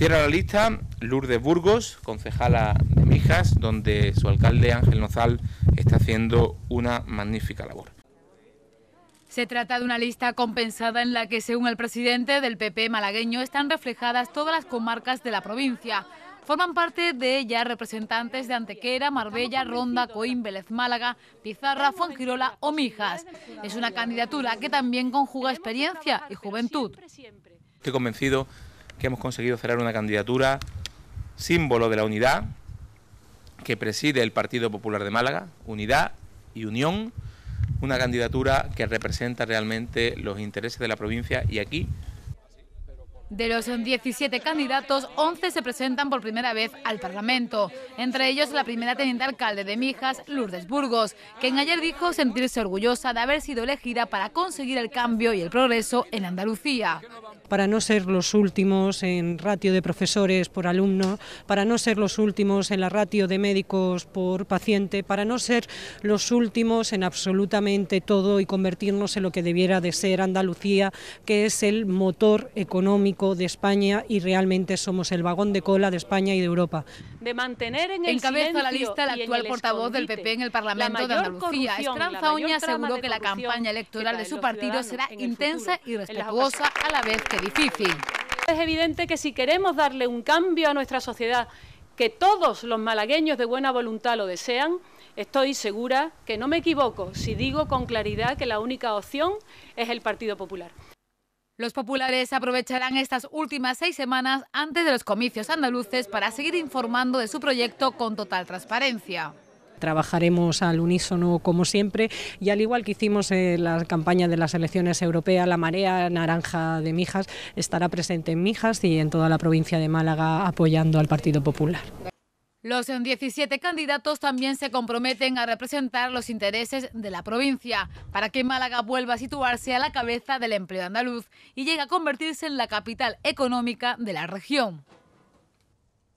Cierra la lista Lourdes Burgos, concejala de Mijas, donde su alcalde Ángel Nozal está haciendo una magnífica labor. Se trata de una lista compensada en la que, según el presidente del PP malagueño, están reflejadas todas las comarcas de la provincia. Forman parte de ella representantes de Antequera, Marbella, Ronda, Coín, Vélez Málaga, Pizarra, Fuengirola o Mijas. Es una candidatura que también conjuga experiencia y juventud. Estoy convencido que hemos conseguido cerrar una candidatura símbolo de la unidad que preside el Partido Popular de Málaga, unidad y unión, una candidatura que representa realmente los intereses de la provincia y aquí. De los 17 candidatos, 11 se presentan por primera vez al Parlamento, entre ellos la primera teniente alcalde de Mijas, Lourdes Burgos, quien ayer dijo sentirse orgullosa de haber sido elegida para conseguir el cambio y el progreso en Andalucía para no ser los últimos en ratio de profesores por alumno, para no ser los últimos en la ratio de médicos por paciente, para no ser los últimos en absolutamente todo y convertirnos en lo que debiera de ser Andalucía, que es el motor económico de España y realmente somos el vagón de cola de España y de Europa. De mantener en el Encabeza la lista el actual portavoz del PP en el Parlamento de Andalucía. Esperanza Oña aseguró que la campaña electoral de su partido será intensa y respetuosa a la vez que es evidente que si queremos darle un cambio a nuestra sociedad, que todos los malagueños de buena voluntad lo desean, estoy segura que no me equivoco si digo con claridad que la única opción es el Partido Popular. Los populares aprovecharán estas últimas seis semanas antes de los comicios andaluces para seguir informando de su proyecto con total transparencia. Trabajaremos al unísono como siempre y al igual que hicimos en eh, la campaña de las elecciones europeas, la marea naranja de Mijas estará presente en Mijas y en toda la provincia de Málaga apoyando al Partido Popular. Los 17 candidatos también se comprometen a representar los intereses de la provincia para que Málaga vuelva a situarse a la cabeza del empleo andaluz y llegue a convertirse en la capital económica de la región.